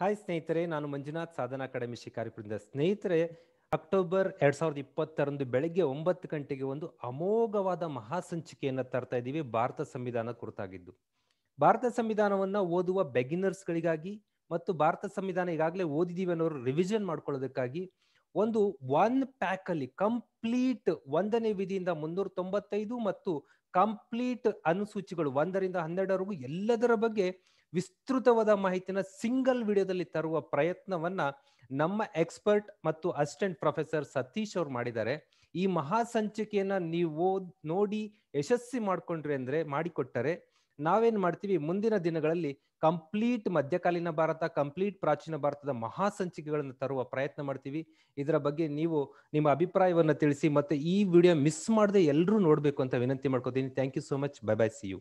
hi ಸ್ನೇಹಿತರೆ ನಾನು ಮಂಜುನಾಥ್ ಸಾಧನ ಅಕಾಡೆಮಿ ಶಿಕಾರಿಪುರದಿಂದ ಸ್ನೇಹಿತರೆ ಅಕ್ಟೋಬರ್ ಎರಡ್ ಸಾವಿರದ ಇಪ್ಪತ್ತರಂದು ಬೆಳಗ್ಗೆ ಒಂಬತ್ತು ಗಂಟೆಗೆ ಒಂದು ಅಮೋಘವಾದ ಮಹಾಸಂಚಿಕೆಯನ್ನು ತರ್ತಾ ಇದ್ದೀವಿ ಭಾರತ ಸಂವಿಧಾನ ಕುರಿತಾಗಿದ್ದು ಭಾರತ ಸಂವಿಧಾನವನ್ನ ಓದುವ ಬೆಗಿನರ್ಸ್ಗಳಿಗಾಗಿ ಮತ್ತು ಭಾರತ ಸಂವಿಧಾನ ಈಗಾಗಲೇ ಓದಿದೀವಿ ಅನ್ನೋರು ರಿವಿಷನ್ ಮಾಡ್ಕೊಳ್ಳೋದಕ್ಕಾಗಿ ಒಂದು ಒನ್ ಪ್ಯಾಕ್ ಅಲ್ಲಿ ಕಂಪ್ಲೀಟ್ ಒಂದನೇ ವಿಧಿಯಿಂದ ಮುನ್ನೂರ ತೊಂಬತ್ತೈದು ಮತ್ತು ಕಂಪ್ಲೀಟ್ ಅನುಸೂಚಿಗಳು ಒಂದರಿಂದ ಹನ್ನೆರಡವರೆಗೂ ಎಲ್ಲದರ ಬಗ್ಗೆ ವಿಸ್ತೃತವಾದ ಮಾಹಿತಿನ ಸಿಂಗಲ್ ವಿಡಿಯೋದಲ್ಲಿ ತರುವ ಪ್ರಯತ್ನವನ್ನ ನಮ್ಮ ಎಕ್ಸ್ಪರ್ಟ್ ಮತ್ತು ಅಸಿಸ್ಟೆಂಟ್ ಪ್ರೊಫೆಸರ್ ಸತೀಶ್ ಅವ್ರು ಮಾಡಿದ್ದಾರೆ ಈ ಮಹಾ ಸಂಚಿಕೆಯನ್ನ ನೀವು ನೋಡಿ ಯಶಸ್ವಿ ಮಾಡಿಕೊಂಡ್ರಿ ಅಂದ್ರೆ ಮಾಡಿಕೊಟ್ಟರೆ ನಾವೇನ್ ಮಾಡ್ತೀವಿ ಮುಂದಿನ ದಿನಗಳಲ್ಲಿ ಕಂಪ್ಲೀಟ್ ಮಧ್ಯಕಾಲೀನ ಭಾರತ ಕಂಪ್ಲೀಟ್ ಪ್ರಾಚೀನ ಭಾರತದ ಮಹಾ ಸಂಚಿಕೆಗಳನ್ನು ತರುವ ಪ್ರಯತ್ನ ಮಾಡ್ತೀವಿ ಇದರ ಬಗ್ಗೆ ನೀವು ನಿಮ್ಮ ಅಭಿಪ್ರಾಯವನ್ನು ತಿಳಿಸಿ ಮತ್ತೆ ಈ ವಿಡಿಯೋ ಮಿಸ್ ಮಾಡದೆ ಎಲ್ಲರೂ ನೋಡಬೇಕು ಅಂತ ವಿನಂತಿ ಮಾಡ್ಕೋತೀನಿ thank you so much bye bye see you